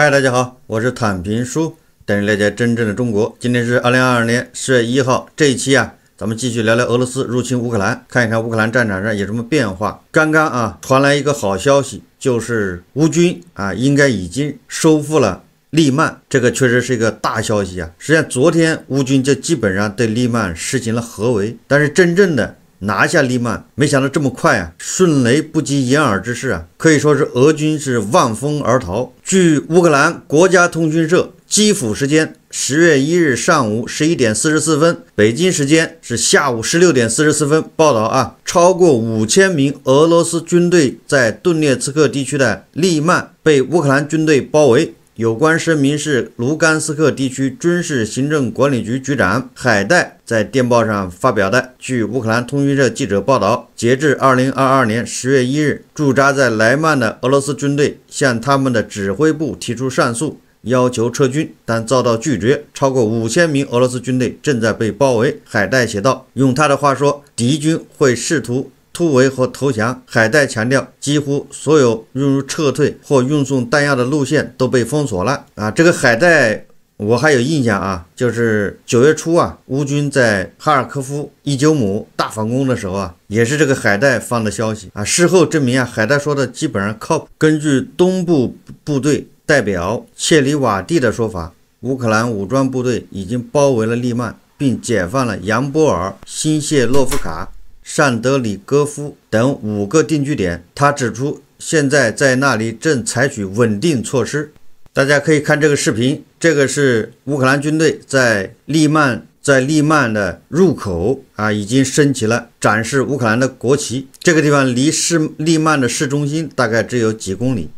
嗨，大家好，我是坦平叔，带你了解真正的中国。今天是二零二二年十月一号，这一期啊，咱们继续聊聊俄罗斯入侵乌克兰，看一看乌克兰战场上有什么变化。刚刚啊，传来一个好消息，就是乌军啊，应该已经收复了利曼，这个确实是一个大消息啊。实际上，昨天乌军就基本上对利曼实行了合围，但是真正的。拿下利曼，没想到这么快啊！迅雷不及掩耳之势啊，可以说是俄军是望风而逃。据乌克兰国家通讯社基辅时间十月一日上午十一点四十四分，北京时间是下午十六点四十四分报道啊，超过五千名俄罗斯军队在顿涅茨克地区的利曼被乌克兰军队包围。有关声明是卢甘斯克地区军事行政管理局局长海岱在电报上发表的。据乌克兰通讯社记者报道，截至2022年10月1日，驻扎在莱曼的俄罗斯军队向他们的指挥部提出上诉，要求撤军，但遭到拒绝。超过五千名俄罗斯军队正在被包围。海岱写道：“用他的话说，敌军会试图。”突围和投降，海带强调，几乎所有用于撤退或运送弹药的路线都被封锁了啊！这个海带我还有印象啊，就是九月初啊，乌军在哈尔科夫伊久姆大反攻的时候啊，也是这个海带放的消息啊。事后证明啊，海带说的基本上靠谱。根据东部部队代表切里瓦蒂的说法，乌克兰武装部队已经包围了利曼，并解放了扬波尔、新谢洛夫卡。善德里戈夫等五个定居点，他指出，现在在那里正采取稳定措施。大家可以看这个视频，这个是乌克兰军队在利曼，在利曼的入口啊，已经升起了展示乌克兰的国旗。这个地方离市利曼的市中心大概只有几公里。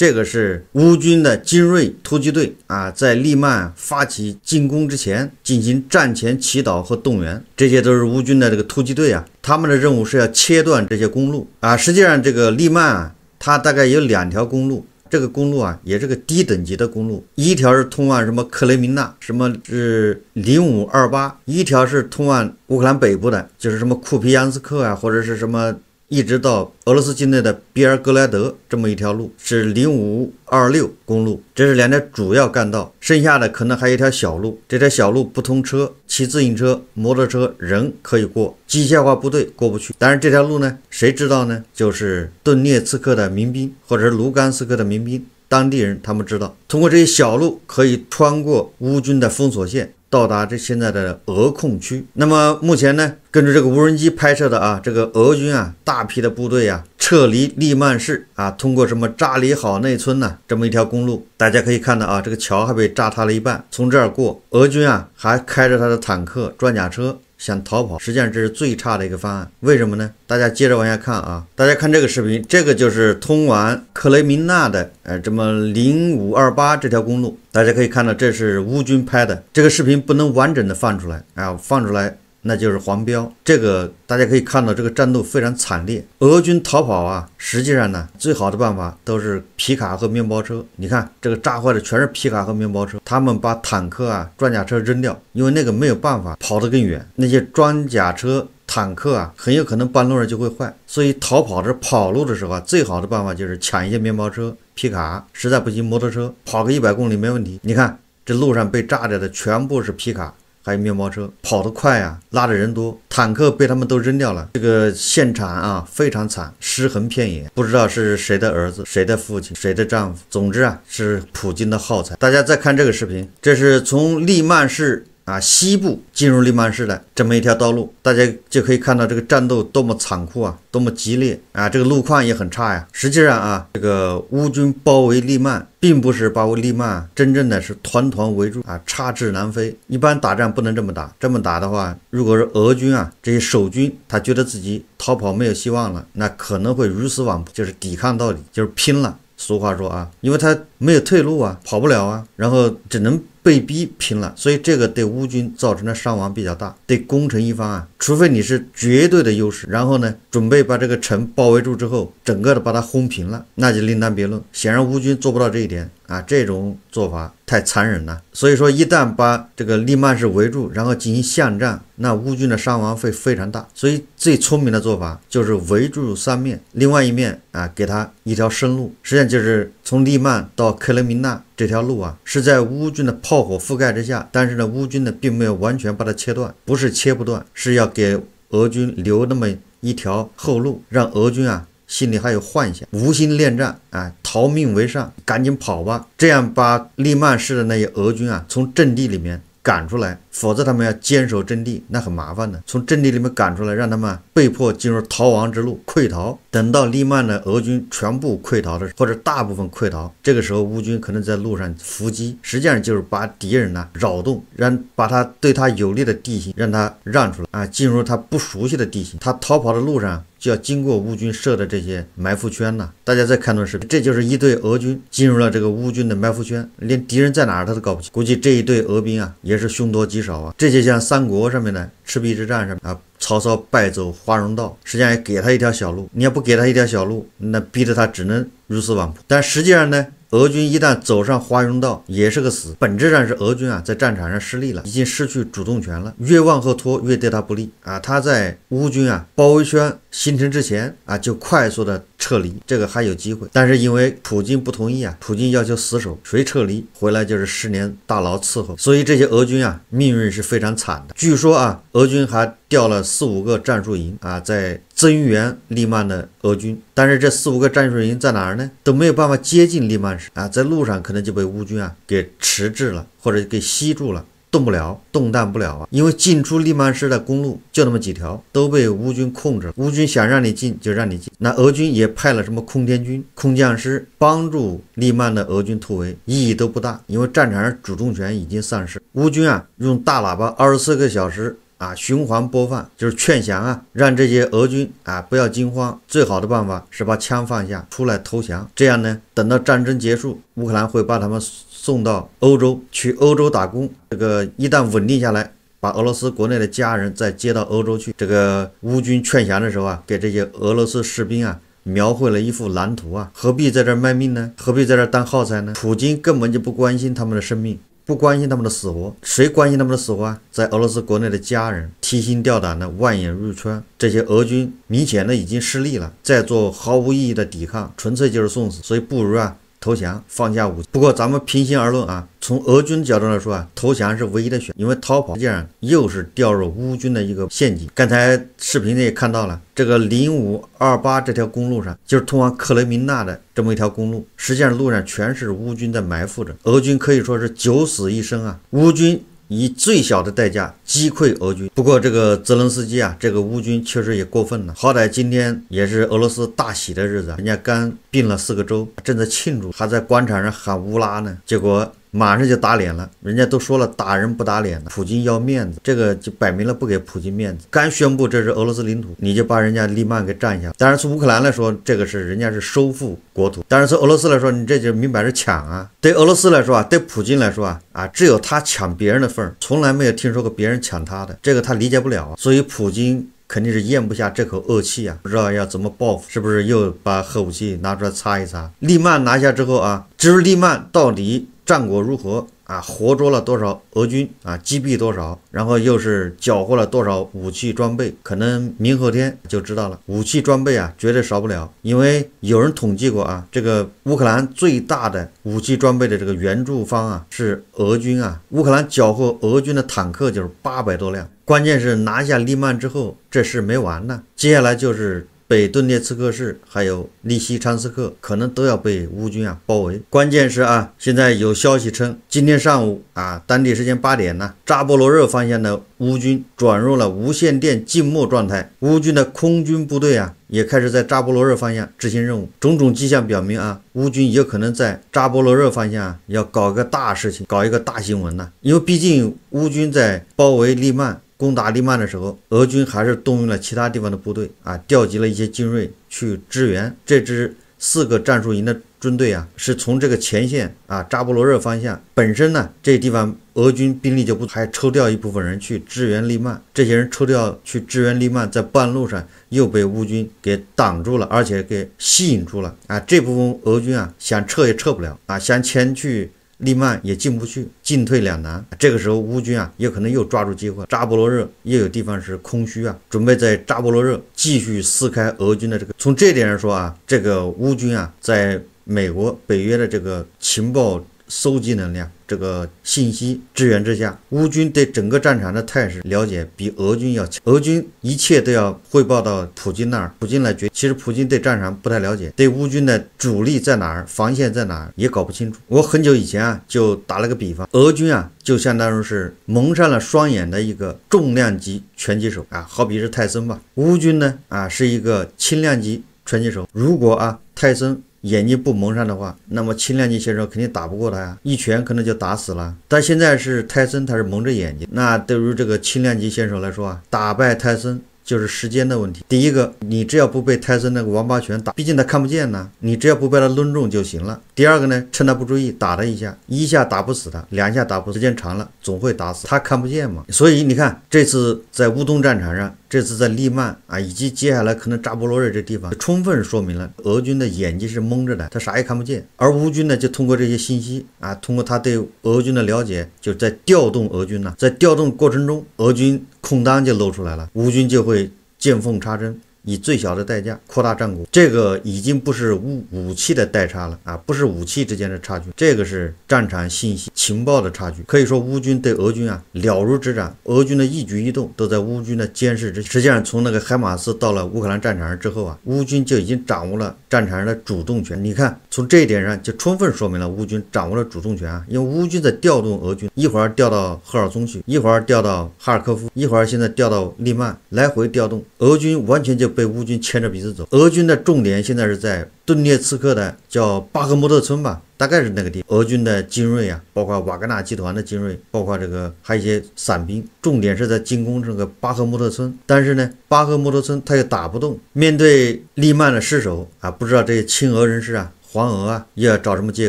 这个是乌军的精锐突击队啊，在利曼发起进攻之前进行战前祈祷和动员，这些都是乌军的这个突击队啊。他们的任务是要切断这些公路啊。实际上，这个利曼啊，它大概有两条公路，这个公路啊也是个低等级的公路，一条是通往什么克雷明纳，什么是零五二八，一条是通往乌克兰北部的，就是什么库皮扬斯克啊，或者是什么。一直到俄罗斯境内的比尔格莱德这么一条路是零五二六公路，这是两条主要干道，剩下的可能还有一条小路。这条小路不通车，骑自行车、摩托车人可以过，机械化部队过不去。但是这条路呢，谁知道呢？就是顿涅茨克的民兵或者是卢甘斯克的民兵，当地人他们知道，通过这些小路可以穿过乌军的封锁线。到达这现在的俄控区。那么目前呢，根据这个无人机拍摄的啊，这个俄军啊，大批的部队啊，撤离利曼市啊，通过什么扎里好内村呢这么一条公路。大家可以看到啊，这个桥还被炸塌了一半，从这儿过，俄军啊还开着他的坦克装甲车。想逃跑，实际上这是最差的一个方案。为什么呢？大家接着往下看啊！大家看这个视频，这个就是通往克雷明纳的，呃，这么零五二八这条公路。大家可以看到，这是乌军拍的这个视频，不能完整的放出来啊，放出来。那就是黄标，这个大家可以看到，这个战斗非常惨烈。俄军逃跑啊，实际上呢，最好的办法都是皮卡和面包车。你看这个炸坏的全是皮卡和面包车，他们把坦克啊、装甲车扔掉，因为那个没有办法跑得更远。那些装甲车、坦克啊，很有可能半路上就会坏，所以逃跑的跑路的时候啊，最好的办法就是抢一些面包车、皮卡，实在不行摩托车，跑个一百公里没问题。你看这路上被炸掉的全部是皮卡。还有面包车跑得快啊，拉的人多。坦克被他们都扔掉了。这个现场啊，非常惨，尸横遍野，不知道是谁的儿子、谁的父亲、谁的丈夫。总之啊，是普京的耗材。大家再看这个视频，这是从利曼市。啊，西部进入利曼市的这么一条道路，大家就可以看到这个战斗多么残酷啊，多么激烈啊，这个路况也很差呀。实际上啊，这个乌军包围利曼，并不是包围利曼，真正的是团团围住啊，插翅难飞。一般打仗不能这么打，这么打的话，如果是俄军啊，这些守军他觉得自己逃跑没有希望了，那可能会鱼死网破，就是抵抗到底，就是拼了。俗话说啊，因为他。没有退路啊，跑不了啊，然后只能被逼拼了，所以这个对乌军造成的伤亡比较大。对攻城一方啊，除非你是绝对的优势，然后呢，准备把这个城包围住之后，整个的把它轰平了，那就另当别论。显然乌军做不到这一点啊，这种做法太残忍了。所以说，一旦把这个利曼市围住，然后进行巷战，那乌军的伤亡会非常大。所以最聪明的做法就是围住三面，另外一面啊，给他一条生路，实际上就是。从利曼到克雷明纳这条路啊，是在乌军的炮火覆盖之下，但是呢，乌军呢并没有完全把它切断，不是切不断，是要给俄军留那么一条后路，让俄军啊心里还有幻想，无心恋战啊，逃命为上，赶紧跑吧，这样把利曼市的那些俄军啊从阵地里面赶出来。否则他们要坚守阵地，那很麻烦的。从阵地里面赶出来，让他们被迫进入逃亡之路，溃逃。等到利曼的俄军全部溃逃的，或者大部分溃逃，这个时候乌军可能在路上伏击，实际上就是把敌人呢扰动，让把他对他有利的地形让他让出来啊，进入他不熟悉的地形。他逃跑的路上就要经过乌军设的这些埋伏圈呢。大家再看段视频，这就是一队俄军进入了这个乌军的埋伏圈，连敌人在哪儿他都搞不清。估计这一队俄兵啊，也是凶多吉少啊，这就像三国上面的赤壁之战上面啊，曹操败走华容道，实际上也给他一条小路。你要不给他一条小路，那逼得他只能鱼死网破。但实际上呢，俄军一旦走上华容道也是个死，本质上是俄军啊在战场上失利了，已经失去主动权了。越往后拖越对他不利啊，他在乌军啊包围圈。形成之前啊，就快速的撤离，这个还有机会。但是因为普京不同意啊，普京要求死守，谁撤离回来就是十年大牢伺候，所以这些俄军啊，命运是非常惨的。据说啊，俄军还调了四五个战术营啊，在增援利曼的俄军，但是这四五个战术营在哪儿呢？都没有办法接近利曼市啊，在路上可能就被乌军啊给迟滞了，或者给吸住了。动不了，动弹不了啊！因为进出利曼市的公路就那么几条，都被乌军控制。乌军想让你进就让你进。那俄军也派了什么空天军、空降师帮助利曼的俄军突围，意义都不大，因为战场上主动权已经丧失。乌军啊，用大喇叭二十四个小时啊循环播放，就是劝降啊，让这些俄军啊不要惊慌，最好的办法是把枪放下，出来投降。这样呢，等到战争结束，乌克兰会把他们。送到欧洲去欧洲打工，这个一旦稳定下来，把俄罗斯国内的家人再接到欧洲去。这个乌军劝降的时候啊，给这些俄罗斯士兵啊描绘了一幅蓝图啊，何必在这卖命呢？何必在这当耗材呢？普京根本就不关心他们的生命，不关心他们的死活，谁关心他们的死活啊？在俄罗斯国内的家人提心吊胆的，望眼欲穿。这些俄军明显的已经失利了，在做毫无意义的抵抗，纯粹就是送死，所以不如啊。投降，放下武器。不过，咱们平心而论啊，从俄军角度来说啊，投降是唯一的选，因为逃跑实际上又是掉入乌军的一个陷阱。刚才视频里也看到了，这个零五二八这条公路上，就是通往克雷明纳的这么一条公路，实际上路上全是乌军在埋伏着，俄军可以说是九死一生啊。乌军。以最小的代价击溃俄军。不过，这个泽伦斯基啊，这个乌军确实也过分了。好歹今天也是俄罗斯大喜的日子人家刚并了四个州，正在庆祝，还在广场上喊乌拉呢。结果，马上就打脸了，人家都说了打人不打脸的，普京要面子，这个就摆明了不给普京面子。刚宣布这是俄罗斯领土，你就把人家利曼给占下了。当然，从乌克兰来说，这个是人家是收复国土；，但是从俄罗斯来说，你这就明摆着抢啊！对俄罗斯来说啊，对普京来说啊，啊，只有他抢别人的份儿，从来没有听说过别人抢他的，这个他理解不了啊。所以普京肯定是咽不下这口恶气啊，不知道要怎么报复，是不是又把核武器拿出来擦一擦？利曼拿下之后啊，至于利曼到底。战果如何啊？活捉了多少俄军啊？击毙多少？然后又是缴获了多少武器装备？可能明后天就知道了。武器装备啊，绝对少不了，因为有人统计过啊，这个乌克兰最大的武器装备的这个援助方啊，是俄军啊。乌克兰缴获俄军的坦克就是八百多辆。关键是拿下利曼之后，这事没完呢。接下来就是。北顿涅茨克市还有利西昌斯克，可能都要被乌军啊包围。关键是啊，现在有消息称，今天上午啊，当地时间八点呢，扎波罗热方向的乌军转入了无线电静默状态。乌军的空军部队啊，也开始在扎波罗热方向执行任务。种种迹象表明啊，乌军有可能在扎波罗热方向啊要搞个大事情，搞一个大新闻呢。因为毕竟乌军在包围利曼。攻打利曼的时候，俄军还是动用了其他地方的部队啊，调集了一些精锐去支援这支四个战术营的军队啊。是从这个前线啊扎波罗热方向本身呢，这地方俄军兵力就不还抽调一部分人去支援利曼。这些人抽调去支援利曼，在半路上又被乌军给挡住了，而且给吸引住了啊。这部分俄军啊，想撤也撤不了啊，想前去。利曼也进不去，进退两难。这个时候，乌军啊，有可能又抓住机会，扎波罗热又有地方是空虚啊，准备在扎波罗热继续撕开俄军的这个。从这点上说啊，这个乌军啊，在美国、北约的这个情报搜集能力。这个信息支援之下，乌军对整个战场的态势了解比俄军要强。俄军一切都要汇报到普京那儿，普京来决。其实普京对战场不太了解，对乌军的主力在哪儿、防线在哪儿也搞不清楚。我很久以前啊，就打了个比方，俄军啊就相当于是蒙上了双眼的一个重量级拳击手啊，好比是泰森吧。乌军呢啊是一个轻量级拳击手。如果啊泰森眼睛不蒙上的话，那么轻量级选手肯定打不过他呀，一拳可能就打死了。但现在是泰森，他是蒙着眼睛，那对于这个轻量级选手来说啊，打败泰森就是时间的问题。第一个，你只要不被泰森那个王八拳打，毕竟他看不见呢，你只要不被他抡中就行了。第二个呢，趁他不注意打他一下，一下打不死他，两下打不，时间长了总会打死他，看不见嘛。所以你看，这次在乌东战场上。这次在利曼啊，以及接下来可能扎波罗热这地方，充分说明了俄军的眼睛是蒙着的，他啥也看不见。而乌军呢，就通过这些信息啊，通过他对俄军的了解，就在调动俄军呢，在调动过程中，俄军空当就露出来了，乌军就会见缝插针。以最小的代价扩大战果，这个已经不是武武器的代差了啊，不是武器之间的差距，这个是战场信息情报的差距。可以说，乌军对俄军啊了如指掌，俄军的一举一动都在乌军的监视之下。实际上，从那个海马斯到了乌克兰战场上之后啊，乌军就已经掌握了战场上的主动权。你看，从这一点上就充分说明了乌军掌握了主动权啊，因为乌军在调动俄军，一会儿调到赫尔松去，一会儿调到哈尔科夫，一会儿现在调到利曼，来回调动，俄军完全就。被乌军牵着鼻子走，俄军的重点现在是在顿涅茨克的叫巴赫穆特村吧，大概是那个地。俄军的精锐啊，包括瓦格纳集团的精锐，包括这个还有一些散兵，重点是在进攻这个巴赫穆特村。但是呢，巴赫穆特村他又打不动。面对利曼的失守啊，不知道这些亲俄人士啊。黄俄啊，又要找什么借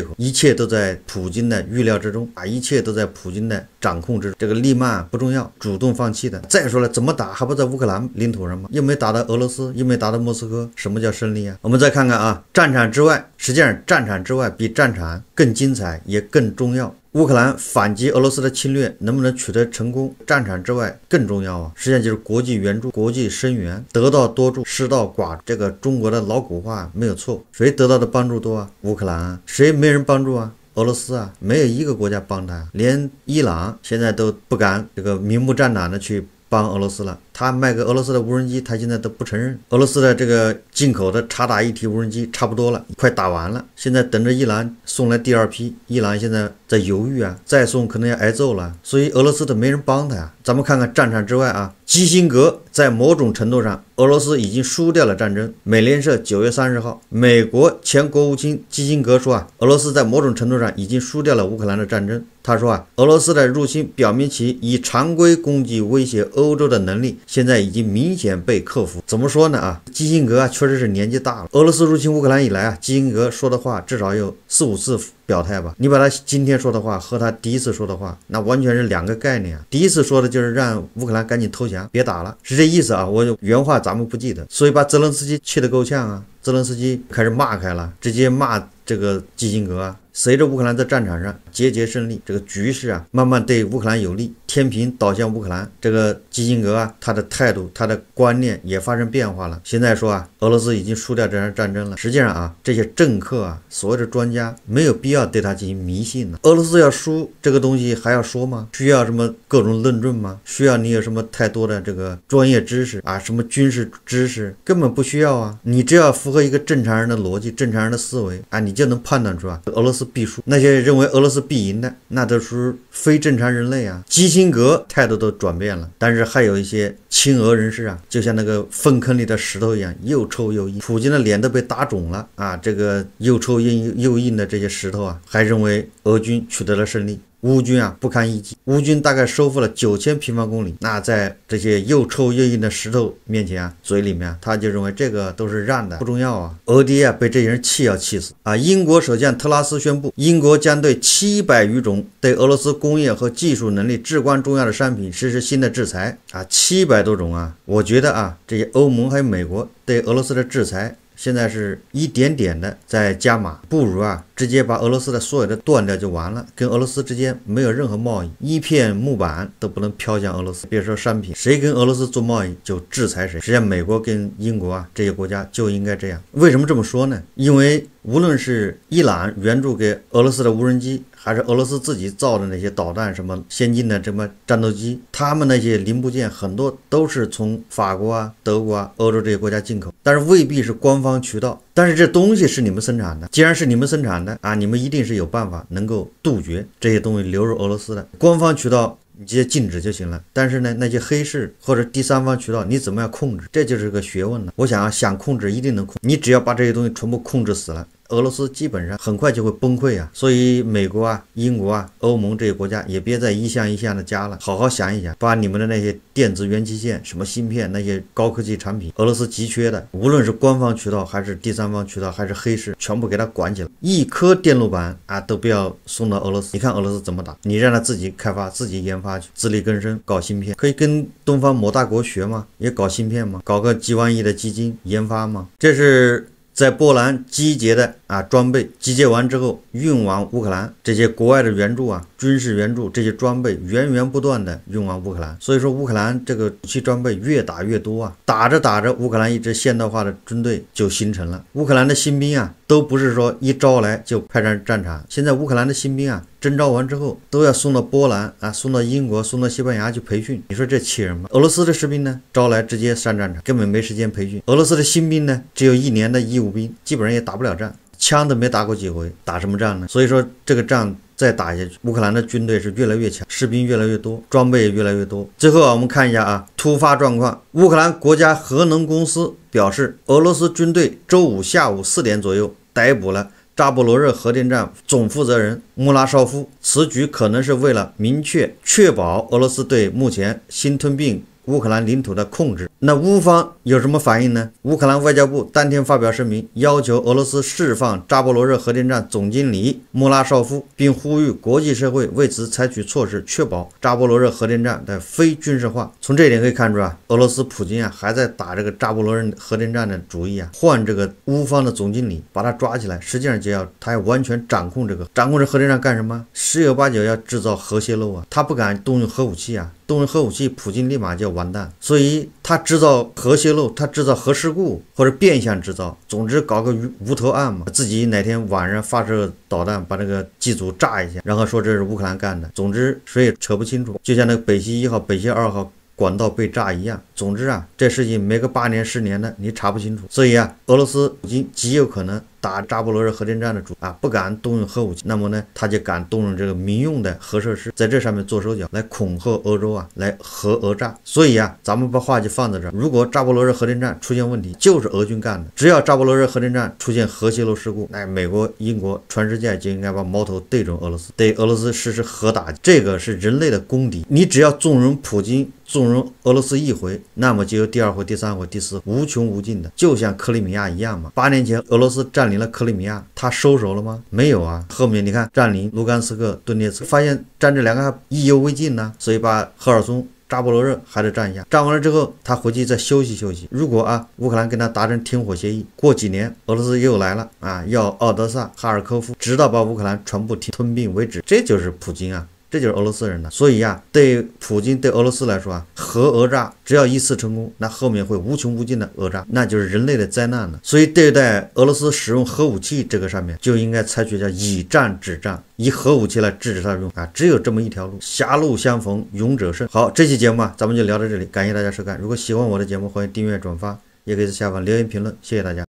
口？一切都在普京的预料之中啊，一切都在普京的掌控之中。这个利曼不重要，主动放弃的。再说了，怎么打还不在乌克兰领土上吗？又没打到俄罗斯，又没打到莫斯科，什么叫胜利啊？我们再看看啊，战场之外，实际上战场之外比战场更精彩，也更重要。乌克兰反击俄罗斯的侵略能不能取得成功？战场之外更重要啊！实际上就是国际援助、国际声援，得道多助，失道寡。这个中国的老古话没有错，谁得到的帮助多啊？乌克兰，谁没人帮助啊？俄罗斯啊，没有一个国家帮他，连伊朗现在都不敢这个明目张胆的去帮俄罗斯了。他卖给俄罗斯的无人机，他现在都不承认。俄罗斯的这个进口的察打一体无人机差不多了，快打完了，现在等着伊朗送来第二批。伊朗现在在犹豫啊，再送可能要挨揍了。所以俄罗斯的没人帮他呀。咱们看看战场之外啊，基辛格在某种程度上，俄罗斯已经输掉了战争。美联社九月三十号，美国前国务卿基辛格说啊，俄罗斯在某种程度上已经输掉了乌克兰的战争。他说啊，俄罗斯的入侵表明其以常规攻击威胁欧洲的能力。现在已经明显被克服。怎么说呢？啊，基辛格啊，确实是年纪大了。俄罗斯入侵乌克兰以来啊，基辛格说的话至少有四五次表态吧。你把他今天说的话和他第一次说的话，那完全是两个概念啊。第一次说的就是让乌克兰赶紧投降，别打了，是这意思啊。我原话咱们不记得，所以把泽连斯基气得够呛啊。泽连斯基开始骂开了，直接骂这个基辛格。随着乌克兰在战场上节节胜利，这个局势啊，慢慢对乌克兰有利，天平倒向乌克兰。这个基辛格啊，他的态度、他的观念也发生变化了。现在说啊，俄罗斯已经输掉这场战争了。实际上啊，这些政客啊，所谓的专家没有必要对他进行迷信了。俄罗斯要输这个东西还要说吗？需要什么各种论证吗？需要你有什么太多的这个专业知识啊，什么军事知识，根本不需要啊。你只要符合一个正常人的逻辑、正常人的思维啊，你就能判断出啊，俄罗斯。必输。那些认为俄罗斯必赢的，那都是非正常人类啊！基辛格态度都转变了，但是还有一些亲俄人士啊，就像那个粪坑里的石头一样，又臭又硬。普京的脸都被打肿了啊！这个又臭硬又硬的这些石头啊，还认为俄军取得了胜利。乌军啊不堪一击，乌军大概收复了九千平方公里。那在这些又臭又硬的石头面前啊，嘴里面他就认为这个都是让的，不重要啊。俄爹啊被这些人气要气死啊！英国首相特拉斯宣布，英国将对七百余种对俄罗斯工业和技术能力至关重要的商品实施新的制裁啊，七百多种啊！我觉得啊，这些欧盟还有美国对俄罗斯的制裁。现在是一点点的在加码，不如啊，直接把俄罗斯的所有的断掉就完了，跟俄罗斯之间没有任何贸易，一片木板都不能飘向俄罗斯，别说商品，谁跟俄罗斯做贸易就制裁谁。实际上，美国跟英国啊这些国家就应该这样。为什么这么说呢？因为无论是伊朗援助给俄罗斯的无人机。还是俄罗斯自己造的那些导弹，什么先进的什么战斗机，他们那些零部件很多都是从法国啊、德国啊、欧洲这些国家进口，但是未必是官方渠道。但是这东西是你们生产的，既然是你们生产的啊，你们一定是有办法能够杜绝这些东西流入俄罗斯的官方渠道，你直接禁止就行了。但是呢，那些黑市或者第三方渠道，你怎么样控制？这就是个学问了。我想啊，想控制一定能控，你只要把这些东西全部控制死了。俄罗斯基本上很快就会崩溃啊，所以美国啊、英国啊、欧盟这些国家也别再一项一项的加了，好好想一想，把你们的那些电子元器件、什么芯片、那些高科技产品，俄罗斯急缺的，无论是官方渠道还是第三方渠道还是黑市，全部给他管起来，一颗电路板啊都不要送到俄罗斯。你看俄罗斯怎么打？你让他自己开发、自己研发去，自力更生搞芯片，可以跟东方某大国学吗？也搞芯片吗？搞个几万亿的基金研发吗？这是。在波兰集结的啊装备，集结完之后运往乌克兰，这些国外的援助啊，军事援助，这些装备源源不断的运往乌克兰，所以说乌克兰这个武器装备越打越多啊，打着打着，乌克兰一支现代化的军队就形成了。乌克兰的新兵啊，都不是说一招来就派上战场，现在乌克兰的新兵啊。征召完之后都要送到波兰啊，送到英国，送到西班牙去培训。你说这气人吗？俄罗斯的士兵呢，招来直接上战场，根本没时间培训。俄罗斯的新兵呢，只有一年的义务兵，基本上也打不了战，枪都没打过几回，打什么战呢？所以说这个仗再打下去，乌克兰的军队是越来越强，士兵越来越多，装备越来越多。最后啊，我们看一下啊，突发状况，乌克兰国家核能公司表示，俄罗斯军队周五下午四点左右逮捕了。扎波罗热核电站总负责人穆拉绍夫此举可能是为了明确确保俄罗斯对目前新吞并乌克兰领土的控制。那乌方有什么反应呢？乌克兰外交部当天发表声明，要求俄罗斯释放扎波罗热核电站总经理穆拉绍夫，并呼吁国际社会为此采取措施，确保扎波罗热核电站的非军事化。从这一点可以看出啊，俄罗斯普京啊还在打这个扎波罗热核电站的主意啊，换这个乌方的总经理把他抓起来，实际上就要他要完全掌控这个掌控这核电站干什么？十有八九要制造核泄漏啊，他不敢动用核武器啊，动用核武器，普京立马就要完蛋，所以他。只。制造核泄漏，他制造核事故或者变相制造，总之搞个无头案嘛。自己哪天晚上发射导弹把那个机组炸一下，然后说这是乌克兰干的，总之谁也扯不清楚。就像那个北溪一号、北溪二号管道被炸一样，总之啊，这事情没个八年十年的你查不清楚。所以啊，俄罗斯已经极有可能。打扎波罗热核电站的主啊不敢动用核武器，那么呢他就敢动用这个民用的核设施，在这上面做手脚来恐吓欧洲啊，来核讹诈。所以啊，咱们把话就放在这儿，如果扎波罗热核电站出现问题，就是俄军干的。只要扎波罗热核电站出现核泄漏事故，那美国、英国、全世界就应该把矛头对准俄罗斯，对俄罗斯实施核打击。这个是人类的公敌。你只要纵容普京、纵容俄罗斯一回，那么就有第二回、第三回、第四，无穷无尽的，就像克里米亚一样嘛。八年前俄罗斯占。领。了克里米亚，他收手了吗？没有啊，后面你看占领卢甘斯克、顿涅茨，发现占这两个还意犹未尽呢，所以把赫尔松、扎波罗热还得占一下。占完了之后，他回去再休息休息。如果啊，乌克兰跟他达成停火协议，过几年俄罗斯又来了啊，要奥德萨、哈尔科夫，直到把乌克兰全部吞并为止。这就是普京啊。这就是俄罗斯人的，所以呀，对普京、对俄罗斯来说啊，核讹诈只要一次成功，那后面会无穷无尽的讹诈，那就是人类的灾难了。所以对待俄罗斯使用核武器这个上面，就应该采取叫以战止战，以核武器来制止他用啊，只有这么一条路。狭路相逢勇者胜。好，这期节目啊，咱们就聊到这里，感谢大家收看。如果喜欢我的节目，欢迎订阅、转发，也可以在下方留言评论。谢谢大家。